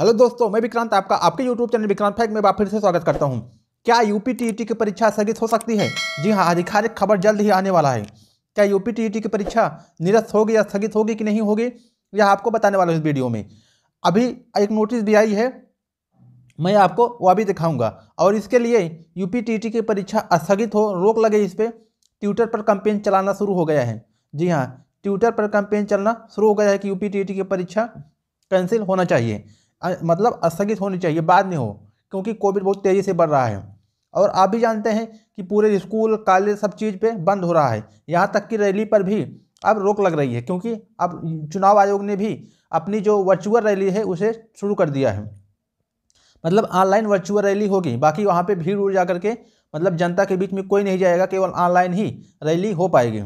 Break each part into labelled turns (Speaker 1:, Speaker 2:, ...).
Speaker 1: hello दोस्तों मैं विक्रांत आपका आपके यूट्यूब चैनल विक्रांत फैक में आप फिर से स्वागत करता हूं क्या यूपी टीईटी e की परीक्षा स्थगित हो सकती है जी हां आधिकारिक खबर जल्द ही आने वाला है क्या यूपी टीईटी e की परीक्षा निरस्त होगी या स्थगित होगी कि नहीं होगी यह आपको बताने वाला हूँ इस वीडियो में अभी एक नोटिस भी आई है मैं आपको वह भी दिखाऊँगा और इसके लिए यूपी पी e की परीक्षा स्थगित हो रोक लगे इस पर ट्विटर पर कंपेन चलाना शुरू हो गया है जी हाँ ट्विटर पर कंपेन चलना शुरू हो गया है कि यूपी टीईटी की परीक्षा कैंसिल होना चाहिए मतलब स्थगित होनी चाहिए बाद में हो क्योंकि कोविड बहुत तेज़ी से बढ़ रहा है और आप भी जानते हैं कि पूरे स्कूल कॉलेज सब चीज़ पे बंद हो रहा है यहाँ तक कि रैली पर भी अब रोक लग रही है क्योंकि अब चुनाव आयोग ने भी अपनी जो वर्चुअल रैली है उसे शुरू कर दिया है मतलब ऑनलाइन वर्चुअल रैली होगी बाकी वहाँ पे भीड़ उड़ जा करके मतलब जनता के बीच में कोई नहीं जाएगा केवल ऑनलाइन ही रैली हो पाएगी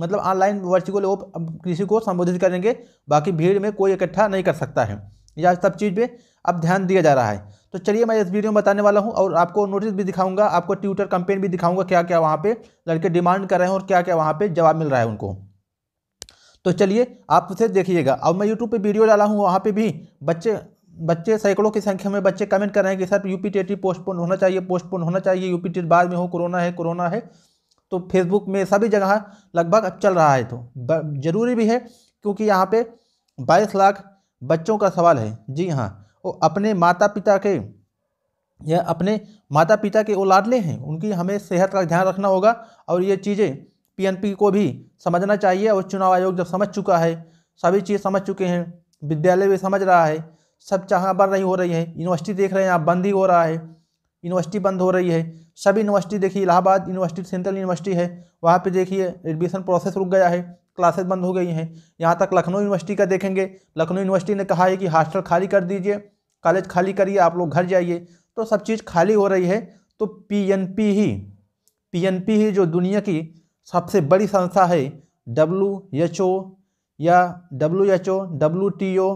Speaker 1: मतलब ऑनलाइन वर्चुअल वो किसी को संबोधित करेंगे बाकी भीड़ में कोई इकट्ठा नहीं कर सकता है या सब चीज़ पे अब ध्यान दिया जा रहा है तो चलिए मैं इस वीडियो में बताने वाला हूँ और आपको नोटिस भी दिखाऊंगा आपको ट्विटर कंपेन भी दिखाऊंगा क्या क्या वहाँ पे लड़के डिमांड कर रहे हैं और क्या क्या वहाँ पे जवाब मिल रहा है उनको तो चलिए आप उसे देखिएगा अब मैं यूट्यूब पर वीडियो डाला हूँ वहाँ पर भी बच्चे बच्चे सैकड़ों की संख्या में बच्चे कमेंट कर रहे हैं कि सर यू पी पोस्टपोन होना चाहिए पोस्टपोन होना चाहिए यू पी बाद में हो कोरोना है कोरोना है तो फेसबुक में सभी जगह लगभग चल रहा है तो ज़रूरी भी है क्योंकि यहाँ पे बाईस लाख बच्चों का सवाल है जी हाँ वो अपने माता पिता के या अपने माता पिता के वो लाडले हैं उनकी हमें सेहत का ध्यान रखना होगा और ये चीज़ें पीएनपी को भी समझना चाहिए और चुनाव आयोग जब समझ चुका है सभी चीज़ समझ चुके हैं विद्यालय भी समझ रहा है सब चाह बढ़ रही हो रही है यूनिवर्सिटी देख रहे हैं आप बंद ही हो रहा है यूनिवर्सिटी बंद हो रही है सब यूनिवर्सिटी देखिए इलाहाबाद यूनिवर्सिटी सेंट्रल यूनिवर्सिटी है वहाँ पे देखिए एडमिशन प्रोसेस रुक गया है क्लासेज बंद हो गई हैं यहाँ तक लखनऊ यूनिवर्सिटी का देखेंगे लखनऊ यूनिवर्सिटी ने कहा है कि हॉस्टल खाली कर दीजिए कॉलेज खाली करिए आप लोग घर जाइए तो सब चीज़ खाली हो रही है तो पीएनपी ही पीएनपी ही जो दुनिया की सबसे बड़ी संस्था है डब्ल्यू एच ओ या W H O W T O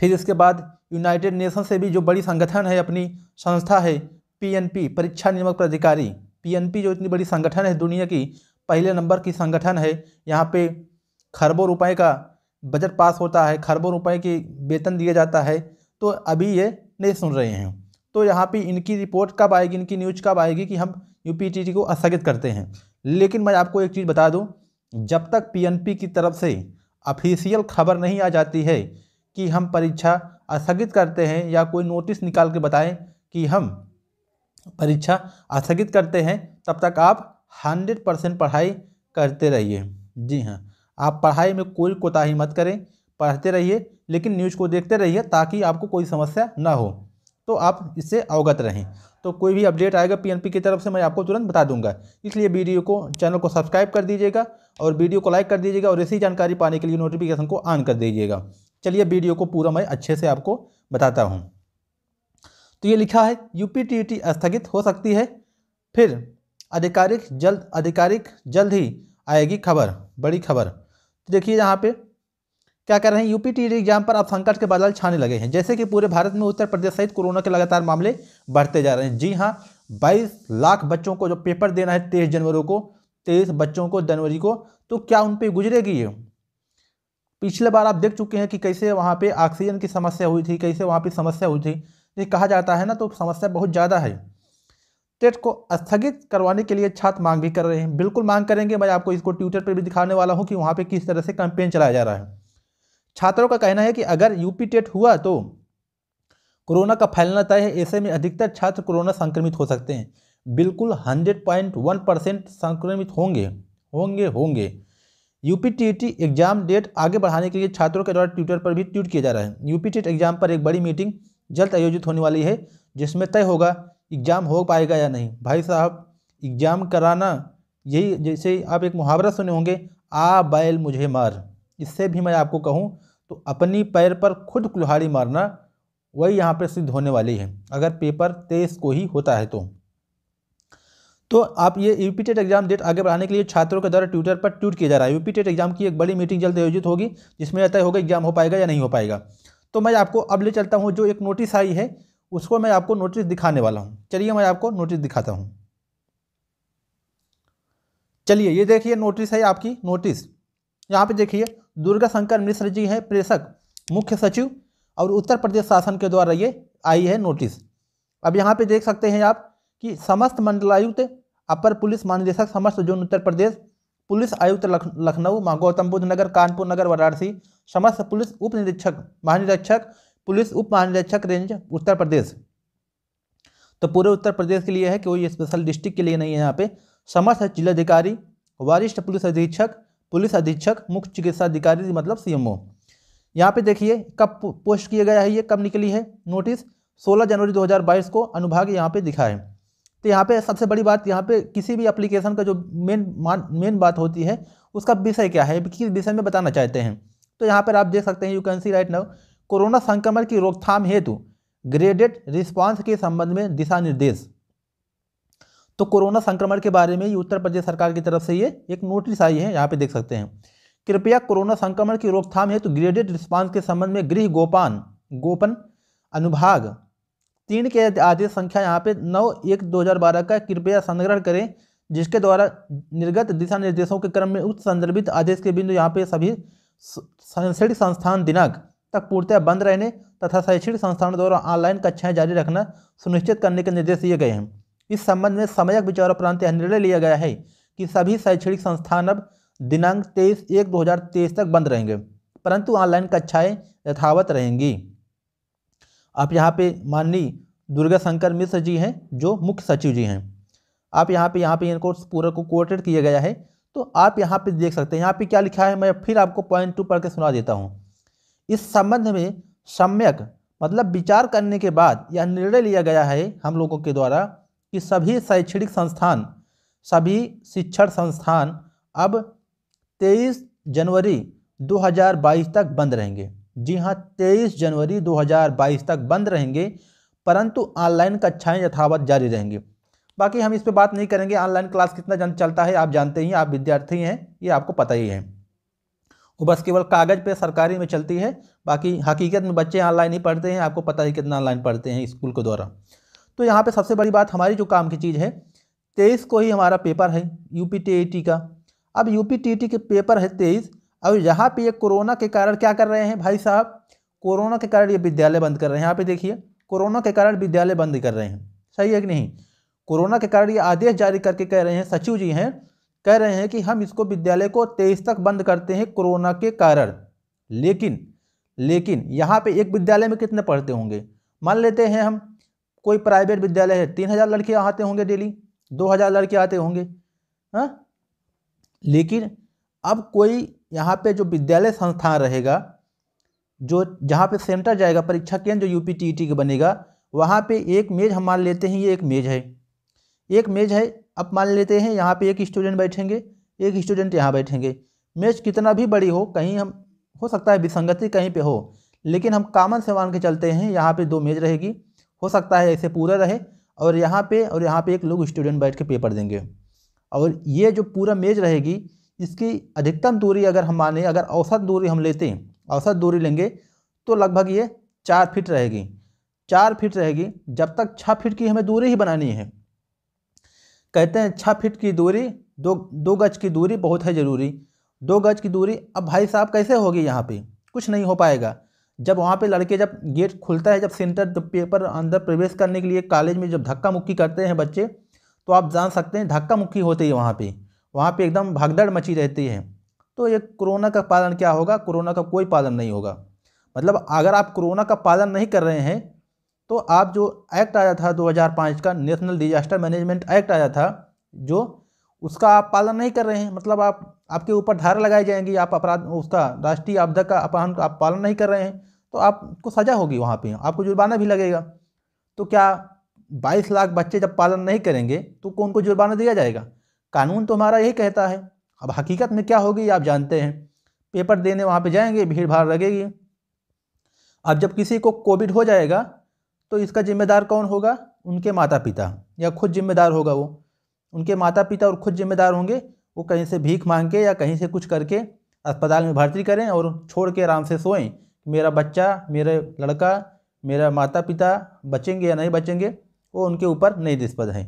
Speaker 1: फिर इसके बाद यूनाइटेड नेशन से भी जो बड़ी संगठन है अपनी संस्था है पीएनपी परीक्षा नियामक प्राधिकारी पीएनपी जो इतनी बड़ी संगठन है दुनिया की पहले नंबर की संगठन है यहाँ पे खरबों रुपए का बजट पास होता है खरबों रुपए की वेतन दिया जाता है तो अभी ये नहीं सुन रहे हैं तो यहाँ पे इनकी रिपोर्ट कब आएगी इनकी न्यूज कब आएगी कि हम यू को स्थगित करते हैं लेकिन मैं आपको एक चीज़ बता दूँ जब तक पी की तरफ से अफिशियल खबर नहीं आ जाती है कि हम परीक्षा स्थगित करते हैं या कोई नोटिस निकाल के बताएं कि हम परीक्षा स्थगित करते हैं तब तक आप हंड्रेड परसेंट पढ़ाई करते रहिए जी हाँ आप पढ़ाई में कोई कोताही मत करें पढ़ते रहिए लेकिन न्यूज़ को देखते रहिए ताकि आपको कोई समस्या ना हो तो आप इससे अवगत रहें तो कोई भी अपडेट आएगा पीएनपी की तरफ से मैं आपको तुरंत बता दूंगा इसलिए वीडियो को चैनल को सब्सक्राइब कर दीजिएगा और वीडियो को लाइक कर दीजिएगा और ऐसी जानकारी पाने के लिए नोटिफिकेशन को ऑन कर दीजिएगा चलिए वीडियो को पूरा मैं अच्छे से आपको बताता हूँ तो ये लिखा है यूपी टी स्थगित हो सकती है फिर आधिकारिक जल्द आधिकारिक जल्द ही आएगी खबर बड़ी खबर तो देखिए यहाँ पे क्या कह रहे हैं यूपी टी एग्जाम पर अब संकट के बादल छाने लगे हैं जैसे कि पूरे भारत में उत्तर प्रदेश सहित कोरोना के लगातार मामले बढ़ते जा रहे हैं जी हाँ 22 लाख बच्चों को जो पेपर देना है तेईस जनवरी को तेईस बच्चों को जनवरी को तो क्या उन पर गुजरेगी ये पिछले बार आप देख चुके हैं कि कैसे वहाँ पे ऑक्सीजन की समस्या हुई थी कैसे वहाँ पे समस्या हुई थी ये कहा जाता है ना तो समस्या बहुत ज़्यादा है टेट को स्थगित करवाने के लिए छात्र मांग भी कर रहे हैं बिल्कुल मांग करेंगे मैं आपको इसको ट्विटर पर भी दिखाने वाला हूँ कि वहाँ पर किस तरह से कैंपेन चलाया जा रहा है छात्रों का कहना है कि अगर यूपी टेट हुआ तो कोरोना का फैलना तय है ऐसे में अधिकतर छात्र कोरोना संक्रमित हो सकते हैं बिल्कुल हंड्रेड पॉइंट वन परसेंट संक्रमित होंगे होंगे होंगे यूपी टी एग्जाम डेट आगे बढ़ाने के लिए छात्रों के द्वारा ट्विटर पर भी ट्वीट किया जा रहा है यूपी टेट एग्जाम पर एक बड़ी मीटिंग जल्द आयोजित होने वाली है जिसमें तय होगा एग्ज़ाम हो पाएगा या नहीं भाई साहब एग्ज़ाम कराना यही जैसे आप एक मुहावरा सुने होंगे आ बैल मुझे मार इससे भी मैं आपको कहूँ तो अपनी पैर पर खुद कुल्हाड़ी मारना वही यहाँ पर सिद्ध होने वाली है अगर पेपर तेईस को ही होता है तो तो आप ये यूपीटेट टेट एग्जाम डेट आगे बढ़ाने के लिए छात्रों के द्वारा ट्विटर पर ट्वीट किया जा रहा है यूपीटेट टेट एग्जाम की एक बड़ी मीटिंग जल्द आयोजित होगी जिसमें तय होगा एग्जाम हो पाएगा या नहीं हो पाएगा तो मैं आपको अब ले चलता हूँ जो एक नोटिस आई है उसको मैं आपको नोटिस दिखाने वाला हूँ चलिए मैं आपको नोटिस दिखाता हूँ चलिए ये देखिए नोटिस है आपकी नोटिस यहाँ पे देखिए दुर्गा शंकर मिश्र जी हैं प्रेषक मुख्य सचिव और उत्तर प्रदेश शासन के द्वारा ये आई है नोटिस अब यहाँ पे देख सकते हैं आप कि समस्त मंडलायुक्त अपर पुलिस महानिदेशक समस्त जोन उत्तर प्रदेश पुलिस आयुक्त लखनऊ गौतम बुद्ध नगर कानपुर नगर वाराणसी समस्त पुलिस उप निरीक्षक महानिरीक्षक पुलिस उप महानिरीक्षक रेंज उत्तर प्रदेश तो पूरे उत्तर प्रदेश के लिए है कोई स्पेशल डिस्ट्रिक्ट के लिए नहीं है यहाँ पे समर्थ जिलाधिकारी वरिष्ठ पुलिस अधीक्षक पुलिस अधीक्षक मुख्य चिकित्सा अधिकारी मतलब सीएमओ यहाँ पे देखिए कब पोस्ट किया गया है ये कब निकली है नोटिस 16 जनवरी 2022 को अनुभाग यहाँ पे दिखा है तो यहाँ पे सबसे बड़ी बात यहाँ पे किसी भी एप्लीकेशन का जो मेन मेन बात होती है उसका विषय क्या है किस विषय में बताना चाहते हैं तो यहाँ पर आप देख सकते हैं you can see right now कोरोना संक्रमण की रोकथाम हेतु ग्रेडेड रिस्पांस के संबंध में दिशा निर्देश तो कोरोना संक्रमण के बारे में उत्तर प्रदेश सरकार की तरफ से ये एक नोटिस आई है यहाँ पे देख सकते हैं कृपया कोरोना संक्रमण की रोकथाम हेतु ग्रेडेड रिस्पांस के संबंध में गृह गोपान गोपन अनुभाग तीन के आदेश संख्या यहाँ पे नौ एक दो हज़ार बारह का कृपया संग्रहण करें जिसके द्वारा निर्गत दिशा निर्देशों के क्रम में उच्च संदर्भित आदेश के बिंदु यहाँ पे सभी शैक्षणिक संस्थान दिनांक तक पूर्णतया बंद रहने तथा शैक्षणिक संस्थानों द्वारा ऑनलाइन कक्षाएं जारी रखना सुनिश्चित करने के निर्देश दिए गए हैं इस संबंध में समयक विचार उपरांत यह निर्णय लिया गया है कि सभी शैक्षणिक संस्थान अब दिनांक तेईस एक दो तक बंद रहेंगे परंतु ऑनलाइन कक्षाएँ यथावत रहेंगी आप यहाँ पे माननीय दुर्गा शंकर मिश्र जी हैं जो मुख्य सचिव जी हैं आप यहाँ पे यहाँ पे इनको पूरा को कोटेड किया गया है तो आप यहाँ पे देख सकते हैं यहाँ पे क्या लिखा है मैं फिर आपको पॉइंट टू पढ़ के सुना देता हूँ इस संबंध में सम्यक मतलब विचार करने के बाद यह निर्णय लिया गया है हम लोगों के द्वारा कि सभी शैक्षणिक संस्थान सभी शिक्षण संस्थान अब 23 जनवरी 2022 तक बंद रहेंगे जी हाँ 23 जनवरी 2022 तक बंद रहेंगे परंतु ऑनलाइन कक्षाएं यथावत जारी रहेंगे बाकी हम इस पर बात नहीं करेंगे ऑनलाइन क्लास कितना चलता है आप जानते ही आप विद्यार्थी हैं ये आपको पता ही है वो बस केवल कागज़ पे सरकारी में चलती है बाकी हकीकत में बच्चे ऑनलाइन ही पढ़ते हैं आपको पता ही कितना ऑनलाइन पढ़ते हैं स्कूल के द्वारा तो यहाँ पे सबसे बड़ी बात हमारी जो काम की चीज़ है तेईस को ही हमारा पेपर है यू पी का अब यू पी के पेपर है तेईस अब यहाँ पर ये कोरोना के कारण क्या कर रहे हैं भाई साहब कोरोना के कारण ये विद्यालय बंद कर रहे हैं यहाँ पर देखिए कोरोना के कारण विद्यालय बंद कर रहे हैं सही है कि नहीं कोरोना के कारण ये आदेश जारी करके कह रहे हैं सचिव जी हैं कह रहे हैं कि हम इसको विद्यालय को तेईस तक बंद करते हैं कोरोना के कारण लेकिन लेकिन यहाँ पे एक विद्यालय में कितने पढ़ते होंगे मान लेते हैं हम कोई प्राइवेट विद्यालय है तीन हज़ार लड़के आते होंगे डेली दो हज़ार लड़के आते होंगे हाँ लेकिन अब कोई यहाँ पे जो विद्यालय संस्थान रहेगा जो जहाँ पे सेंटर जाएगा परीक्षा केंद्र जो U P T E T का बनेगा वहाँ पे एक मेज़ हम मान लेते हैं ये एक मेज़ है एक मेज़ है अब मान लेते हैं यहाँ पे एक स्टूडेंट बैठेंगे एक स्टूडेंट यहाँ बैठेंगे मैच कितना भी बड़ी हो कहीं हम हो सकता है विसंगति कहीं पे हो लेकिन हम कामन से मान के चलते हैं यहाँ पे दो मेज रहेगी हो सकता है ऐसे पूरा रहे और यहाँ पे और यहाँ पे एक लोग स्टूडेंट बैठ के पेपर देंगे और ये जो पूरा मेज रहेगी इसकी अधिकतम दूरी अगर हम माने अगर औसत दूरी हम लेते हैं औसत दूरी लेंगे तो लगभग ये चार फिट रहेगी चार फिट रहेगी जब तक छः फिट की हमें दूरी ही बनानी है कहते हैं छः फिट की दूरी दो दो गज की दूरी बहुत है ज़रूरी दो गज की दूरी अब भाई साहब कैसे होगी यहाँ पे कुछ नहीं हो पाएगा जब वहाँ पे लड़के जब गेट खुलता है जब सेंटर जब पेपर अंदर प्रवेश करने के लिए कॉलेज में जब धक्का मुक्की करते हैं बच्चे तो आप जान सकते हैं धक्का मुक्की होती है वहाँ पर वहाँ पर एकदम भगदड़ मची रहती है तो ये कोरोना का पालन क्या होगा कोरोना का कोई पालन नहीं होगा मतलब अगर आप कोरोना का पालन नहीं कर रहे हैं तो आप जो एक्ट आया था 2005 का नेशनल डिजास्टर मैनेजमेंट एक्ट आया था जो उसका आप पालन नहीं कर रहे हैं मतलब आप आपके ऊपर धारा लगाई जाएंगी आप अपराध उसका राष्ट्रीय आपदा का अपहरण आप पालन नहीं कर रहे हैं तो आपको सज़ा होगी वहाँ पे आपको जुर्माना भी लगेगा तो क्या बाईस लाख बच्चे जब पालन नहीं करेंगे तो उनको जुर्माना दिया जाएगा कानून तो हमारा यही कहता है अब हकीकत में क्या होगी आप जानते हैं पेपर देने वहाँ पर जाएंगे भीड़ भाड़ लगेगी अब जब किसी को कोविड हो जाएगा तो इसका जिम्मेदार कौन होगा उनके माता पिता या खुद जिम्मेदार होगा वो उनके माता पिता और खुद जिम्मेदार होंगे वो कहीं से भीख मांग के या कहीं से कुछ करके अस्पताल में भर्ती करें और छोड़ के आराम से सोएं मेरा बच्चा मेरे लड़का मेरा माता पिता बचेंगे या नहीं बचेंगे वो उनके ऊपर नहीं दिस्पद हैं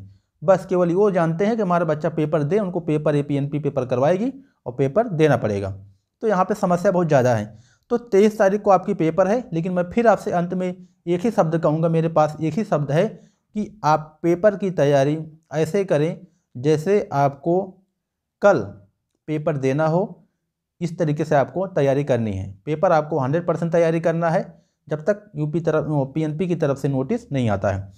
Speaker 1: बस केवल वो जानते हैं कि हमारा बच्चा पेपर दे उनको paper A P N P paper करवाएगी और पेपर देना पड़ेगा तो यहाँ पर समस्या बहुत ज़्यादा है तो तेईस तारीख को आपकी पेपर है लेकिन मैं फिर आपसे अंत में एक ही शब्द कहूँगा मेरे पास एक ही शब्द है कि आप पेपर की तैयारी ऐसे करें जैसे आपको कल पेपर देना हो इस तरीके से आपको तैयारी करनी है पेपर आपको हंड्रेड परसेंट तैयारी करना है जब तक यूपी तरफ पीएनपी की तरफ से नोटिस नहीं आता है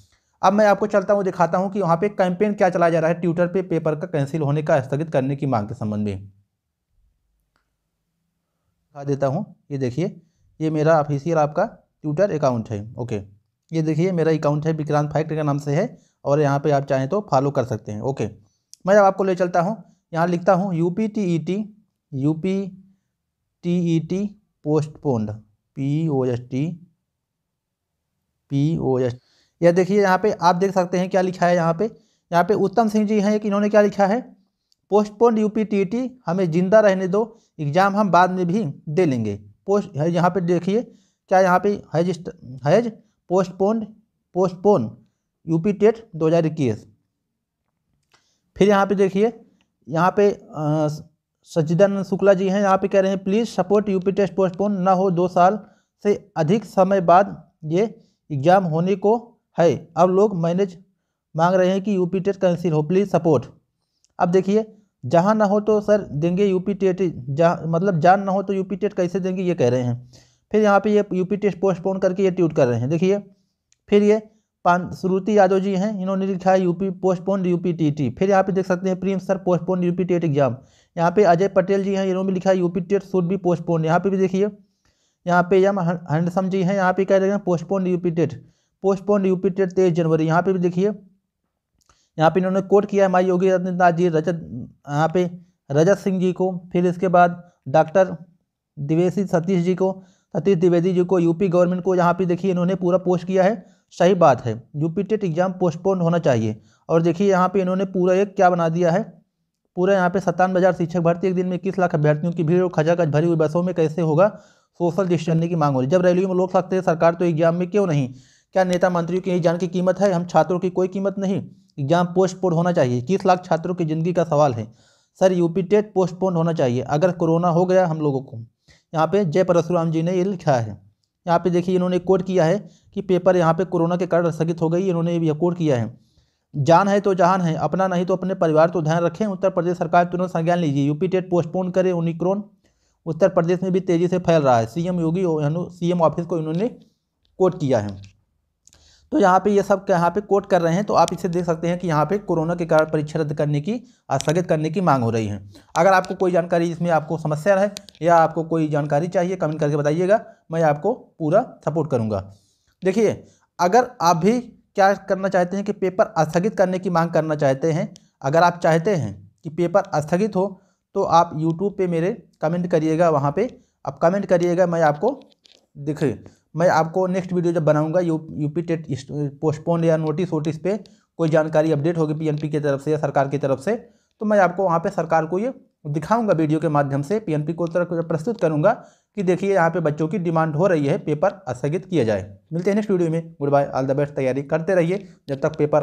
Speaker 1: अब मैं आपको चलता हूँ दिखाता हूँ कि वहाँ पे कैंपेन क्या चलाया जा रहा है ट्विटर पे पेपर का कैंसिल होने का स्थगित करने की मांग के संबंध में दिखा देता हूँ ये देखिए ये मेरा ऑफिशियल आपका ट्विटर अकाउंट है ओके ये देखिए मेरा अकाउंट है विक्रांत फैक्ट्री के नाम से है और यहाँ पे आप चाहें तो फॉलो कर सकते हैं ओके मैं अब आपको ले चलता हूँ यहाँ लिखता हूँ U P T E T U P T E T postponed P O S T P O S यह देखिए यहाँ पे आप देख सकते हैं क्या लिखा है यहाँ पे यहाँ पे उत्तम सिंह जी हैं कि इन्होंने क्या लिखा है पोस्टपोन्ड यू पी हमें ज़िंदा रहने दो एग्ज़ाम हम बाद में भी दे लेंगे पोस्ट यहाँ पे देखिए क्या यहाँ पे has has postponed postpone UP TET दो हज़ार इक्कीस फिर यहाँ पे देखिए यहाँ पे सचिदानंद शुक्ला जी हैं यहाँ पे कह रहे हैं please support UP test postpone ना हो दो साल से अधिक समय बाद ये एग्ज़ाम होने को है अब लोग मैनेज मांग रहे हैं कि यूपी टेस्ट कैंसिल हो प्लीज़ सपोर्ट अब देखिए जहाँ ना हो तो सर देंगे यूपी टेट जहाँ मतलब जान ना हो तो यूपी टेट कैसे देंगे ये कह रहे हैं फिर यहाँ पे ये यूपी टेस्ट पोस्टपोन करके ये ट्वीट कर रहे हैं देखिए फिर ये पान श्रुति यादव जी हैं इन्होंने लिखा है UP postpone UP T T फिर यहाँ पे देख सकते हैं प्रीम sir postpone UP TET exam यहाँ पे अजय पटेल जी हैं इन्होंने लिखा है यूपी टेट शुड भी पोस्टपोन यहाँ पे भी देखिए यहाँ पे एम हैंडसम जी हैं यहाँ पे कह रहे हैं postpone UP TET postpone UP TET तेईस जनवरी यहाँ पे भी देखिए यहाँ पे इन्होंने कोट किया हमारे योगी आदित्यनाथ जी रजत यहाँ पे रजत सिंह जी को फिर इसके बाद डॉक्टर दिवेशी सतीश जी को सतीश द्विवेदी जी को यूपी गवर्नमेंट को यहाँ पे देखिए इन्होंने पूरा पोस्ट किया है सही बात है यूपी टेट एग्ज़ाम पोस्टपोन होना चाहिए और देखिए यहाँ पे इन्होंने पूरा एक क्या बना दिया है पूरा यहाँ पे सत्तावन हज़ार शिक्षक भर्ती एक दिन में इक्कीस लाख अभ्यर्थियों की भीड़ और खजाखच भरी हुई बसों में कैसे होगा सोशल डिस्टेंसिंग की मांग हो रही जब रैलियों में लोग सकते हैं सरकार तो एग्जाम में क्यों नहीं क्या नेता मंत्रियों की जान की कीमत है हम छात्रों की कोई कीमत नहीं एग्ज़ाम पोस्टपोन होना चाहिए इक्कीस लाख छात्रों की ज़िंदगी का सवाल है सर यूपी टेट पोस्टपोन होना चाहिए अगर कोरोना हो गया हम लोगों को यहाँ पे जय परशुराम जी ने ये लिखा है यहाँ पे देखिए इन्होंने कोट किया है कि पेपर यहाँ पे कोरोना के कारण स्थगित हो गई इन्होंने यह कोट किया है जान है तो जहान है अपना नहीं तो अपने परिवार तो ध्यान रखें उत्तर प्रदेश सरकार तुरंत संज्ञान लीजिए यूपी टेट पोस्टपोन करे ओनिक्रोन उत्तर प्रदेश में भी तेज़ी से फैल रहा है सीएम योगी सीएम ऑफिस को इन्होंने कोट किया है तो यहाँ पे ये यह सब यहाँ पे कोट कर रहे हैं तो आप इसे देख सकते हैं कि यहाँ पे कोरोना के कारण परीक्षा रद्द करने की स्थगित करने की मांग हो रही है अगर आपको कोई जानकारी इसमें आपको समस्या है या आपको कोई जानकारी चाहिए कमेंट करके बताइएगा मैं आपको पूरा सपोर्ट करूँगा देखिए अगर आप भी क्या करना चाहते हैं कि पेपर स्थगित करने की मांग करना चाहते हैं अगर आप चाहते हैं कि पेपर स्थगित हो तो आप यूट्यूब पे मेरे कमेंट करिएगा वहाँ पे आप कमेंट करिएगा मैं आपको दिखे मैं आपको नेक्स्ट वीडियो जब बनाऊंगा यू यूपी टेट पोस्टपोन या नोटिस वोटिस पे कोई जानकारी अपडेट होगी पीएनपी की तरफ से या सरकार की तरफ से तो मैं आपको वहाँ पे सरकार को ये दिखाऊंगा वीडियो के माध्यम से पीएनपी को तरफ प्रस्तुत करूंगा कि देखिए यहाँ पे बच्चों की डिमांड हो रही है पेपर स्थगित किया जाए मिलते हैं नेक्स्ट वीडियो में goodbye all the best तैयारी करते रहिए जब तक पेपर